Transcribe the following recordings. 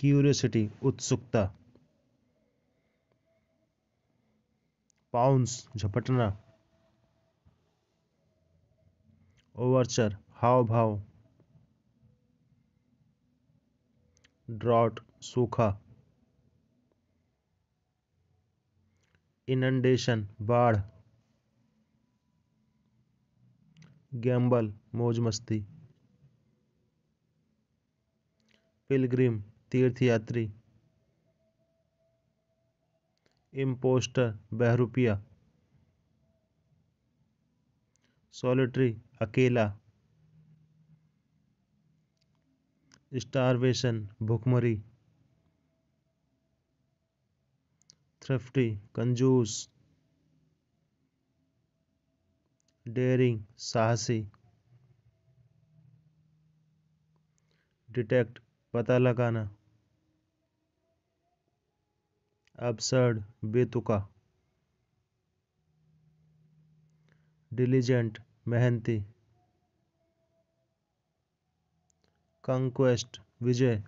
curiosity उत्सुकता pounce झपटना Overture हाव भाव drought सूखा इनंडेशन बाढ़ गैम्बल मौज मस्ती पिलग्रिम तीर्थयात्री इम्पोस्टर बहरूपिया सॉलिटरी अकेला स्टारवेशन भुखमरी थ्रिफ्टी कंजूस डेयरिंग साहसी डिटेक्ट पता लगाना एबसर्ड बेतुका डिलीजेंट मेहनती कंक्वेस्ट विजय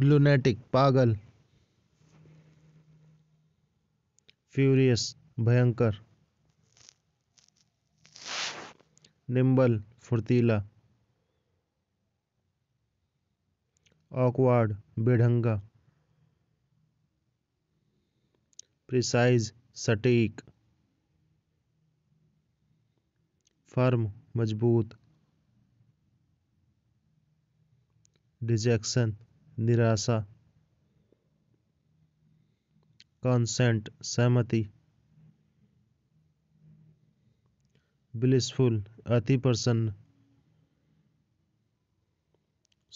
लुनेटिक पागल फ्यूरियस भयंकर निम्बल फुर्तीला ऑकवर्ड बेढंगा प्रिसाइज सटीक फर्म मजबूत डिजेक्शन निराशा कॉन्सेंट सहमति ब्लिसफुल अति प्रसन्न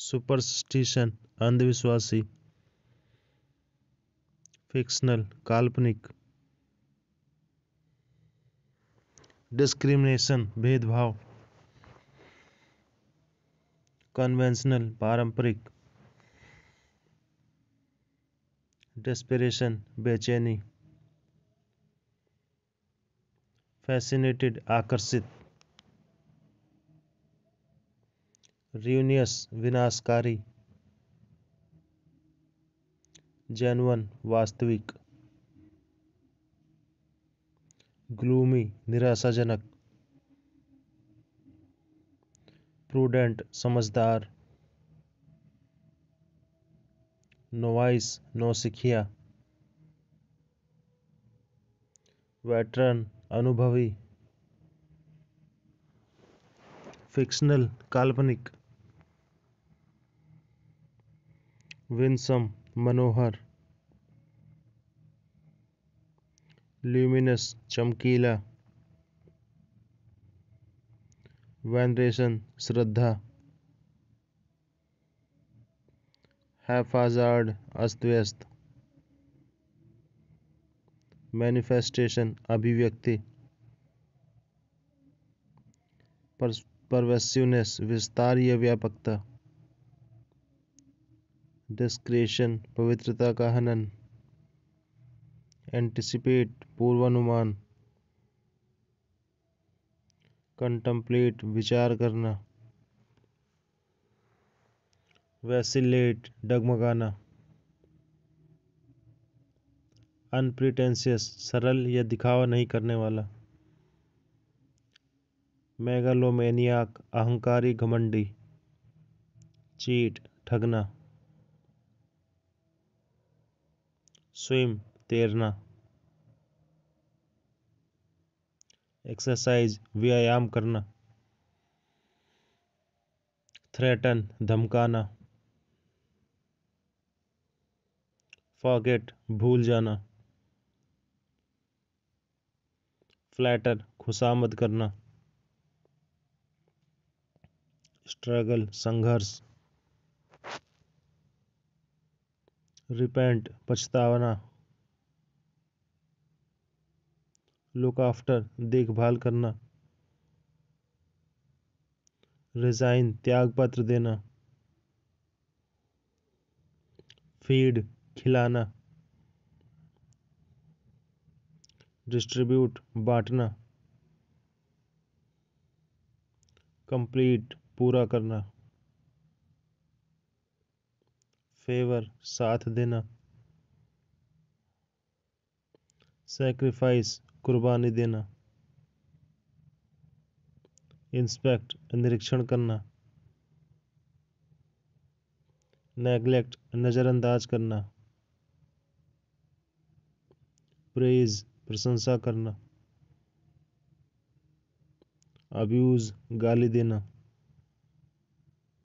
सुपरस्टिशन अंधविश्वासी फिक्शनल काल्पनिक डिस्क्रिमिनेशन भेदभाव कन्वेंशनल पारंपरिक डेस्परेशन बेचैनी फैसिनेटेड आकर्षित रियूनियस विनाशकारी जैनवन वास्तविक ग्लूमी निराशाजनक प्रूडेंट समझदार नोवाइस नौसिखिया वेटरन अनुभवी फिक्शनल काल्पनिक विंसम मनोहर ल्यूमिनस चमकीला वैनरेशन श्रद्धा हैफाजार्ड अस्त व्यस्त मैनिफेस्टेशन अभिव्यक्ति परवस्यूनेस विस्तार या व्यापकता डिस्क्रिशन पवित्रता का हनन एंटिसिपेट पूर्वानुमान कंटम्पलेट विचार करना वैसिलेट डगमगाना अनप्रिटेंशियस सरल या दिखावा नहीं करने वाला मेगालोमेनियाक अहंकारी घमंडी चीट ठगना स्विम तैरना एक्सरसाइज व्यायाम करना थ्रेटन धमकाना फॉगेट भूल जाना फ्लैटर खुशामद करना स्ट्रगल संघर्ष रिपेंट पछतावना लुक आफ्टर देखभाल करना रिजाइन त्यागपत्र देना फीड खिलाना डिस्ट्रीब्यूट बांटना कंप्लीट पूरा करना फेवर साथ देना सेक्रीफाइस कुर्बानी देना इंस्पेक्ट निरीक्षण करना नेगलेक्ट नज़रअंदाज करना प्रेज प्रशंसा करना अब्यूज़ गाली देना